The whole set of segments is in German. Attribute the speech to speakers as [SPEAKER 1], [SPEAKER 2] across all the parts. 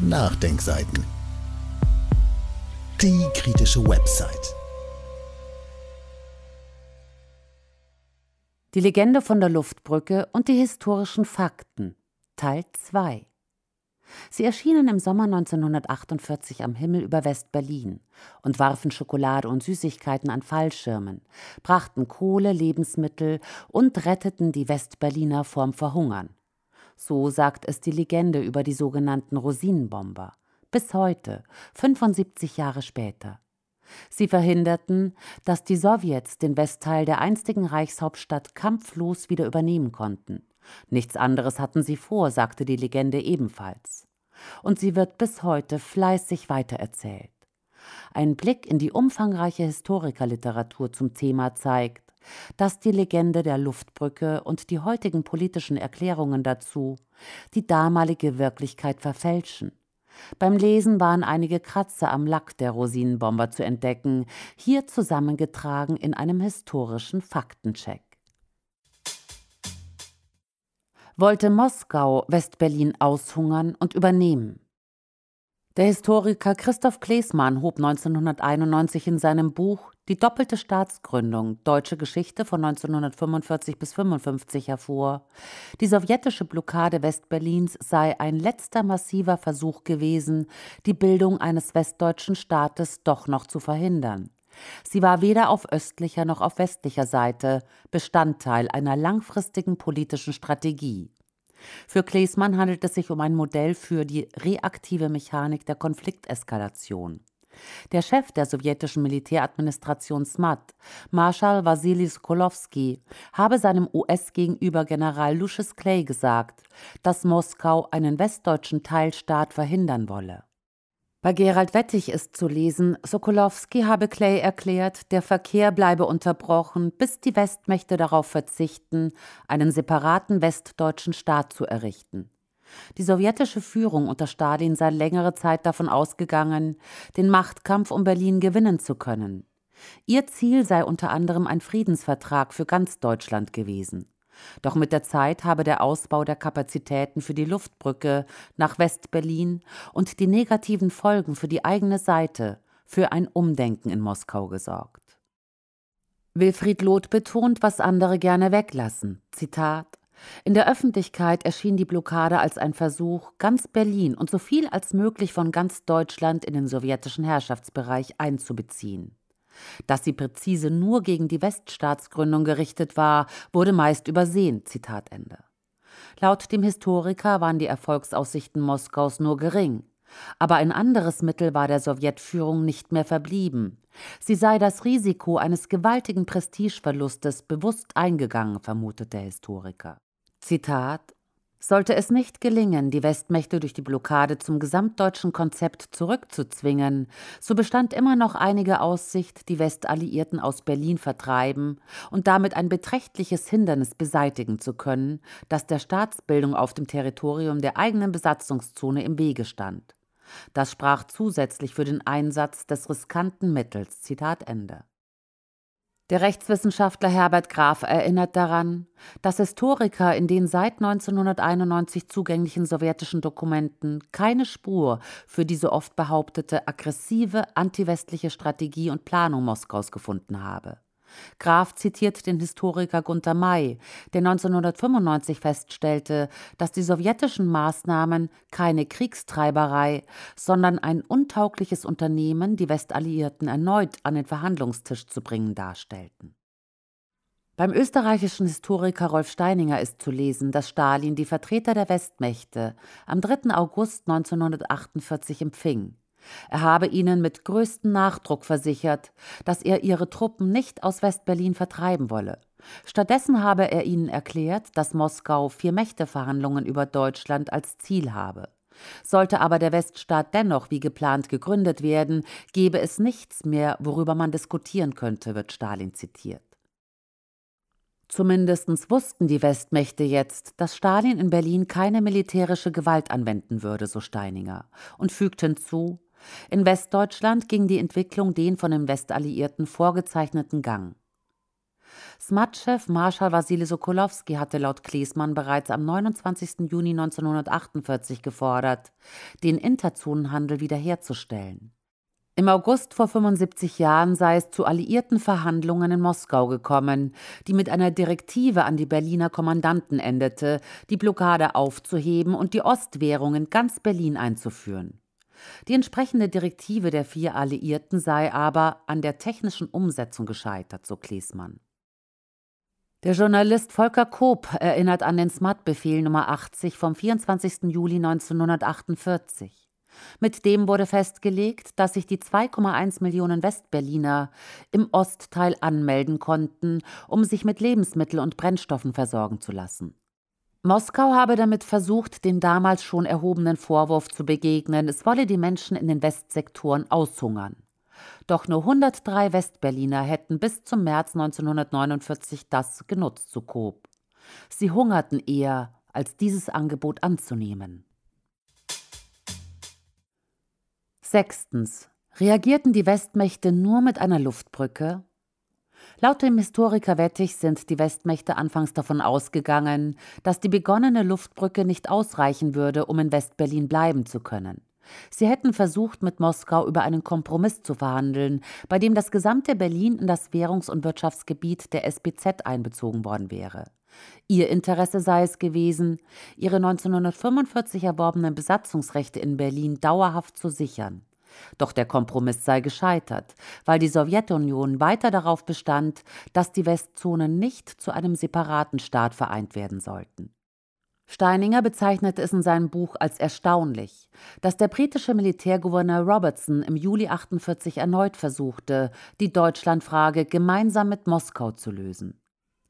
[SPEAKER 1] Nachdenkseiten. Die kritische Website. Die Legende von der Luftbrücke und die historischen Fakten Teil 2 Sie erschienen im Sommer 1948 am Himmel über West-Berlin und warfen Schokolade und Süßigkeiten an Fallschirmen, brachten Kohle, Lebensmittel und retteten die West-Berliner vorm Verhungern. So sagt es die Legende über die sogenannten Rosinenbomber. Bis heute, 75 Jahre später. Sie verhinderten, dass die Sowjets den Westteil der einstigen Reichshauptstadt kampflos wieder übernehmen konnten. Nichts anderes hatten sie vor, sagte die Legende ebenfalls. Und sie wird bis heute fleißig weitererzählt. Ein Blick in die umfangreiche Historikerliteratur zum Thema zeigt, dass die Legende der Luftbrücke und die heutigen politischen Erklärungen dazu die damalige Wirklichkeit verfälschen. Beim Lesen waren einige Kratzer am Lack der Rosinenbomber zu entdecken, hier zusammengetragen in einem historischen Faktencheck. Wollte Moskau Westberlin aushungern und übernehmen? Der Historiker Christoph Klesmann hob 1991 in seinem Buch die doppelte Staatsgründung Deutsche Geschichte von 1945 bis 1955 hervor. Die sowjetische Blockade Westberlins sei ein letzter massiver Versuch gewesen, die Bildung eines westdeutschen Staates doch noch zu verhindern. Sie war weder auf östlicher noch auf westlicher Seite Bestandteil einer langfristigen politischen Strategie. Für Klesmann handelt es sich um ein Modell für die reaktive Mechanik der Konflikteskalation. Der Chef der sowjetischen Militäradministration SMAT, Marschall Wassili Sokolowski, habe seinem US-Gegenüber General Lucius Clay gesagt, dass Moskau einen westdeutschen Teilstaat verhindern wolle. Bei Gerald Wettig ist zu lesen, Sokolowski habe Clay erklärt, der Verkehr bleibe unterbrochen, bis die Westmächte darauf verzichten, einen separaten westdeutschen Staat zu errichten. Die sowjetische Führung unter Stalin sei längere Zeit davon ausgegangen, den Machtkampf um Berlin gewinnen zu können. Ihr Ziel sei unter anderem ein Friedensvertrag für ganz Deutschland gewesen. Doch mit der Zeit habe der Ausbau der Kapazitäten für die Luftbrücke nach West-Berlin und die negativen Folgen für die eigene Seite für ein Umdenken in Moskau gesorgt. Wilfried Loth betont, was andere gerne weglassen. Zitat in der Öffentlichkeit erschien die Blockade als ein Versuch, ganz Berlin und so viel als möglich von ganz Deutschland in den sowjetischen Herrschaftsbereich einzubeziehen. Dass sie präzise nur gegen die Weststaatsgründung gerichtet war, wurde meist übersehen. Zitat Ende. Laut dem Historiker waren die Erfolgsaussichten Moskaus nur gering. Aber ein anderes Mittel war der Sowjetführung nicht mehr verblieben. Sie sei das Risiko eines gewaltigen Prestigeverlustes bewusst eingegangen, vermutet der Historiker. Zitat Sollte es nicht gelingen, die Westmächte durch die Blockade zum gesamtdeutschen Konzept zurückzuzwingen, so bestand immer noch einige Aussicht, die Westalliierten aus Berlin vertreiben und damit ein beträchtliches Hindernis beseitigen zu können, das der Staatsbildung auf dem Territorium der eigenen Besatzungszone im Wege stand. Das sprach zusätzlich für den Einsatz des riskanten Mittels. Zitat Ende. Der Rechtswissenschaftler Herbert Graf erinnert daran, dass Historiker in den seit 1991 zugänglichen sowjetischen Dokumenten keine Spur für diese oft behauptete aggressive antiwestliche Strategie und Planung Moskaus gefunden habe Graf zitiert den Historiker Gunther May, der 1995 feststellte, dass die sowjetischen Maßnahmen keine Kriegstreiberei, sondern ein untaugliches Unternehmen, die Westalliierten erneut an den Verhandlungstisch zu bringen, darstellten. Beim österreichischen Historiker Rolf Steininger ist zu lesen, dass Stalin die Vertreter der Westmächte am 3. August 1948 empfing. Er habe ihnen mit größtem Nachdruck versichert, dass er ihre Truppen nicht aus Westberlin vertreiben wolle. Stattdessen habe er ihnen erklärt, dass Moskau vier Mächteverhandlungen über Deutschland als Ziel habe. Sollte aber der Weststaat dennoch wie geplant gegründet werden, gäbe es nichts mehr, worüber man diskutieren könnte, wird Stalin zitiert. Zumindest wussten die Westmächte jetzt, dass Stalin in Berlin keine militärische Gewalt anwenden würde, so Steininger, und fügt hinzu, in Westdeutschland ging die Entwicklung den von den Westalliierten vorgezeichneten Gang. SMAT-Chef Marschall Wassili Sokolowski hatte laut Klesmann bereits am 29. Juni 1948 gefordert, den Interzonenhandel wiederherzustellen. Im August vor 75 Jahren sei es zu alliierten Verhandlungen in Moskau gekommen, die mit einer Direktive an die Berliner Kommandanten endete, die Blockade aufzuheben und die Ostwährung in ganz Berlin einzuführen. Die entsprechende Direktive der vier Alliierten sei aber an der technischen Umsetzung gescheitert, so Klesmann. Der Journalist Volker Koop erinnert an den SMAT-Befehl Nummer 80 vom 24. Juli 1948. Mit dem wurde festgelegt, dass sich die 2,1 Millionen Westberliner im Ostteil anmelden konnten, um sich mit Lebensmitteln und Brennstoffen versorgen zu lassen. Moskau habe damit versucht, dem damals schon erhobenen Vorwurf zu begegnen, es wolle die Menschen in den Westsektoren aushungern. Doch nur 103 Westberliner hätten bis zum März 1949 das genutzt, zu Coop. Sie hungerten eher, als dieses Angebot anzunehmen. Sechstens. Reagierten die Westmächte nur mit einer Luftbrücke? Laut dem Historiker Wettig sind die Westmächte anfangs davon ausgegangen, dass die begonnene Luftbrücke nicht ausreichen würde, um in Westberlin bleiben zu können. Sie hätten versucht, mit Moskau über einen Kompromiss zu verhandeln, bei dem das gesamte Berlin in das Währungs- und Wirtschaftsgebiet der SBZ einbezogen worden wäre. Ihr Interesse sei es gewesen, ihre 1945 erworbenen Besatzungsrechte in Berlin dauerhaft zu sichern. Doch der Kompromiss sei gescheitert, weil die Sowjetunion weiter darauf bestand, dass die Westzonen nicht zu einem separaten Staat vereint werden sollten. Steininger bezeichnet es in seinem Buch als erstaunlich, dass der britische Militärgouverneur Robertson im Juli 48 erneut versuchte, die Deutschlandfrage gemeinsam mit Moskau zu lösen.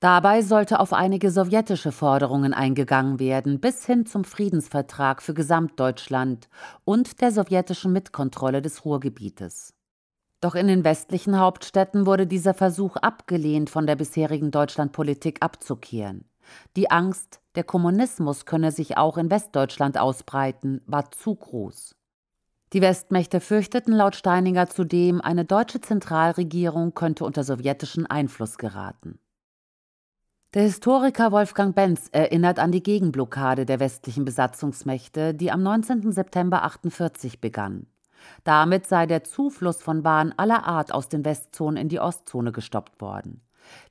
[SPEAKER 1] Dabei sollte auf einige sowjetische Forderungen eingegangen werden, bis hin zum Friedensvertrag für Gesamtdeutschland und der sowjetischen Mitkontrolle des Ruhrgebietes. Doch in den westlichen Hauptstädten wurde dieser Versuch abgelehnt, von der bisherigen Deutschlandpolitik abzukehren. Die Angst, der Kommunismus könne sich auch in Westdeutschland ausbreiten, war zu groß. Die Westmächte fürchteten laut Steininger zudem, eine deutsche Zentralregierung könnte unter sowjetischen Einfluss geraten. Der Historiker Wolfgang Benz erinnert an die Gegenblockade der westlichen Besatzungsmächte, die am 19. September 48 begann. Damit sei der Zufluss von Waren aller Art aus den Westzonen in die Ostzone gestoppt worden.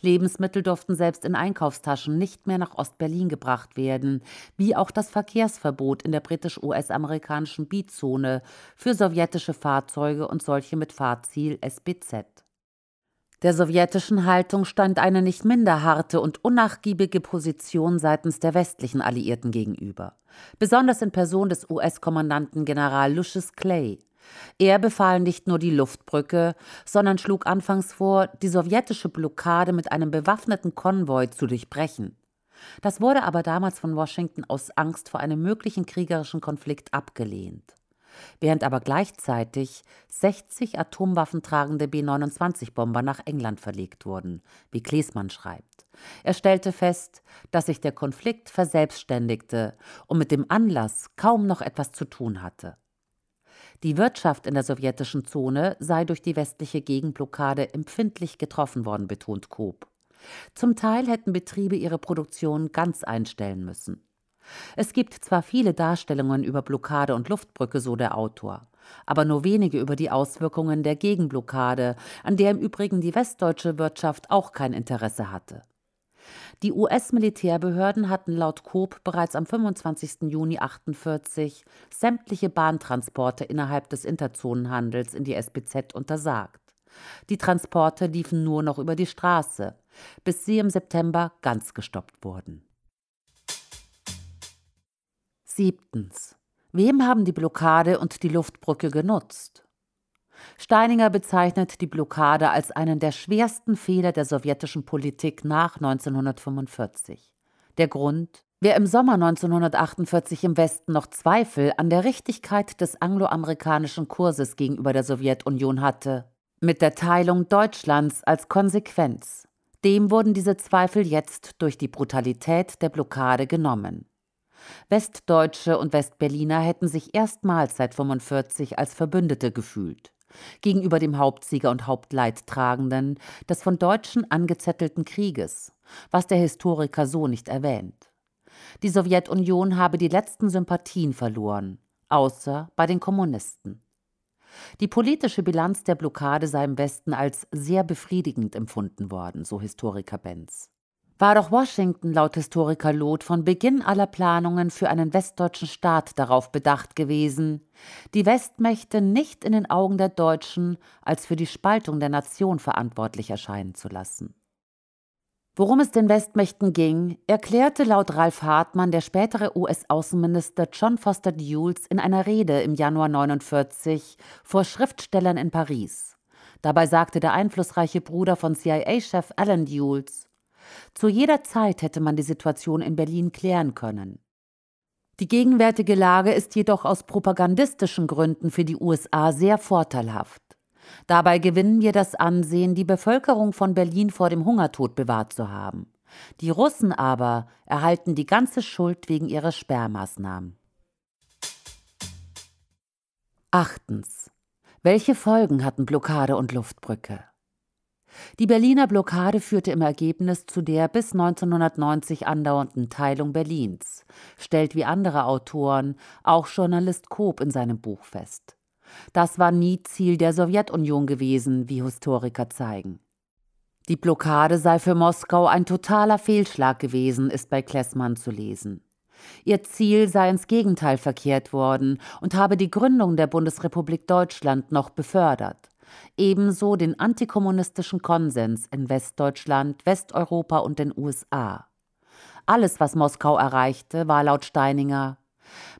[SPEAKER 1] Lebensmittel durften selbst in Einkaufstaschen nicht mehr nach Ostberlin gebracht werden, wie auch das Verkehrsverbot in der britisch-US-amerikanischen Bizone für sowjetische Fahrzeuge und solche mit Fahrziel SBZ. Der sowjetischen Haltung stand eine nicht minder harte und unnachgiebige Position seitens der westlichen Alliierten gegenüber, besonders in Person des US-Kommandanten General Lucius Clay. Er befahl nicht nur die Luftbrücke, sondern schlug anfangs vor, die sowjetische Blockade mit einem bewaffneten Konvoi zu durchbrechen. Das wurde aber damals von Washington aus Angst vor einem möglichen kriegerischen Konflikt abgelehnt während aber gleichzeitig 60 atomwaffentragende B-29-Bomber nach England verlegt wurden, wie Klesmann schreibt. Er stellte fest, dass sich der Konflikt verselbstständigte und mit dem Anlass kaum noch etwas zu tun hatte. Die Wirtschaft in der sowjetischen Zone sei durch die westliche Gegenblockade empfindlich getroffen worden, betont Koop. Zum Teil hätten Betriebe ihre Produktion ganz einstellen müssen. Es gibt zwar viele Darstellungen über Blockade und Luftbrücke, so der Autor, aber nur wenige über die Auswirkungen der Gegenblockade, an der im Übrigen die westdeutsche Wirtschaft auch kein Interesse hatte. Die US-Militärbehörden hatten laut Coop bereits am 25. Juni 1948 sämtliche Bahntransporte innerhalb des Interzonenhandels in die SPZ untersagt. Die Transporte liefen nur noch über die Straße, bis sie im September ganz gestoppt wurden Siebtens. Wem haben die Blockade und die Luftbrücke genutzt? Steininger bezeichnet die Blockade als einen der schwersten Fehler der sowjetischen Politik nach 1945. Der Grund Wer im Sommer 1948 im Westen noch Zweifel an der Richtigkeit des angloamerikanischen Kurses gegenüber der Sowjetunion hatte, mit der Teilung Deutschlands als Konsequenz, dem wurden diese Zweifel jetzt durch die Brutalität der Blockade genommen. Westdeutsche und Westberliner hätten sich erstmals seit 45 als Verbündete gefühlt. Gegenüber dem Hauptsieger und Hauptleidtragenden des von Deutschen angezettelten Krieges, was der Historiker so nicht erwähnt. Die Sowjetunion habe die letzten Sympathien verloren, außer bei den Kommunisten. Die politische Bilanz der Blockade sei im Westen als sehr befriedigend empfunden worden, so Historiker Benz war doch Washington laut Historiker Loth von Beginn aller Planungen für einen westdeutschen Staat darauf bedacht gewesen, die Westmächte nicht in den Augen der Deutschen als für die Spaltung der Nation verantwortlich erscheinen zu lassen. Worum es den Westmächten ging, erklärte laut Ralf Hartmann der spätere US-Außenminister John Foster Dulles in einer Rede im Januar 1949 vor Schriftstellern in Paris. Dabei sagte der einflussreiche Bruder von CIA-Chef Alan Dulles, zu jeder Zeit hätte man die Situation in Berlin klären können. Die gegenwärtige Lage ist jedoch aus propagandistischen Gründen für die USA sehr vorteilhaft. Dabei gewinnen wir das Ansehen, die Bevölkerung von Berlin vor dem Hungertod bewahrt zu haben. Die Russen aber erhalten die ganze Schuld wegen ihrer Sperrmaßnahmen. Achtens. Welche Folgen hatten Blockade und Luftbrücke? Die Berliner Blockade führte im Ergebnis zu der bis 1990 andauernden Teilung Berlins, stellt wie andere Autoren auch Journalist Koop in seinem Buch fest. Das war nie Ziel der Sowjetunion gewesen, wie Historiker zeigen. Die Blockade sei für Moskau ein totaler Fehlschlag gewesen, ist bei Klessmann zu lesen. Ihr Ziel sei ins Gegenteil verkehrt worden und habe die Gründung der Bundesrepublik Deutschland noch befördert ebenso den antikommunistischen Konsens in Westdeutschland, Westeuropa und den USA. Alles, was Moskau erreichte, war laut Steininger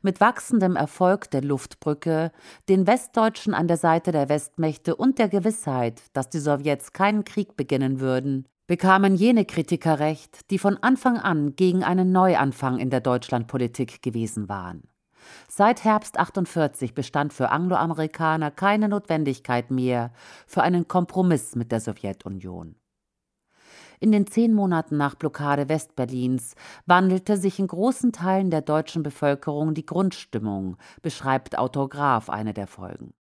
[SPEAKER 1] mit wachsendem Erfolg der Luftbrücke, den Westdeutschen an der Seite der Westmächte und der Gewissheit, dass die Sowjets keinen Krieg beginnen würden, bekamen jene Kritiker recht, die von Anfang an gegen einen Neuanfang in der Deutschlandpolitik gewesen waren. Seit Herbst 48 bestand für Angloamerikaner keine Notwendigkeit mehr für einen Kompromiss mit der Sowjetunion. In den zehn Monaten nach Blockade Westberlins wandelte sich in großen Teilen der deutschen Bevölkerung die Grundstimmung, beschreibt Autograph eine der Folgen.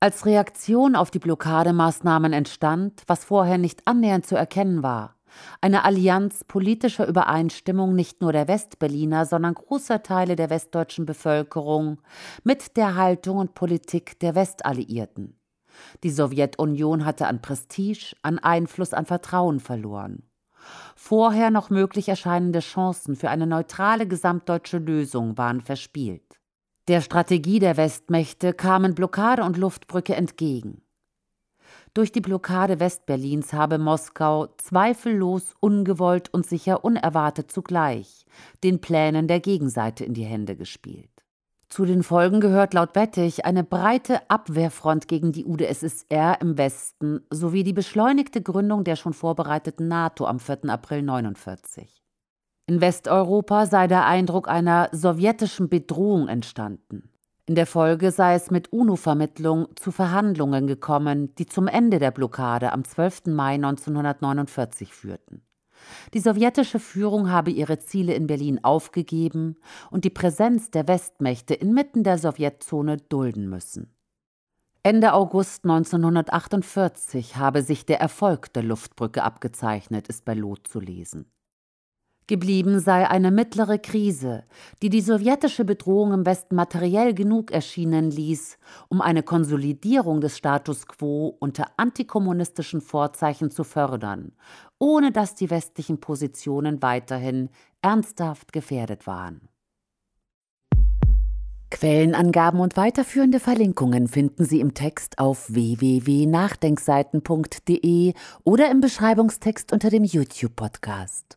[SPEAKER 1] Als Reaktion auf die Blockademaßnahmen entstand, was vorher nicht annähernd zu erkennen war, eine Allianz politischer Übereinstimmung nicht nur der Westberliner, sondern großer Teile der westdeutschen Bevölkerung mit der Haltung und Politik der Westalliierten. Die Sowjetunion hatte an Prestige, an Einfluss, an Vertrauen verloren. Vorher noch möglich erscheinende Chancen für eine neutrale gesamtdeutsche Lösung waren verspielt. Der Strategie der Westmächte kamen Blockade und Luftbrücke entgegen. Durch die Blockade Westberlins habe Moskau zweifellos ungewollt und sicher unerwartet zugleich den Plänen der Gegenseite in die Hände gespielt. Zu den Folgen gehört laut Bettig eine breite Abwehrfront gegen die UdSSR im Westen sowie die beschleunigte Gründung der schon vorbereiteten NATO am 4. April 1949. In Westeuropa sei der Eindruck einer sowjetischen Bedrohung entstanden. In der Folge sei es mit UNO-Vermittlung zu Verhandlungen gekommen, die zum Ende der Blockade am 12. Mai 1949 führten. Die sowjetische Führung habe ihre Ziele in Berlin aufgegeben und die Präsenz der Westmächte inmitten der Sowjetzone dulden müssen. Ende August 1948 habe sich der Erfolg der Luftbrücke abgezeichnet, ist bei Loth zu lesen. Geblieben sei eine mittlere Krise, die die sowjetische Bedrohung im Westen materiell genug erschienen ließ, um eine Konsolidierung des Status quo unter antikommunistischen Vorzeichen zu fördern, ohne dass die westlichen Positionen weiterhin ernsthaft gefährdet waren. Quellenangaben und weiterführende Verlinkungen finden Sie im Text auf www.nachdenkseiten.de oder im Beschreibungstext unter dem YouTube-Podcast.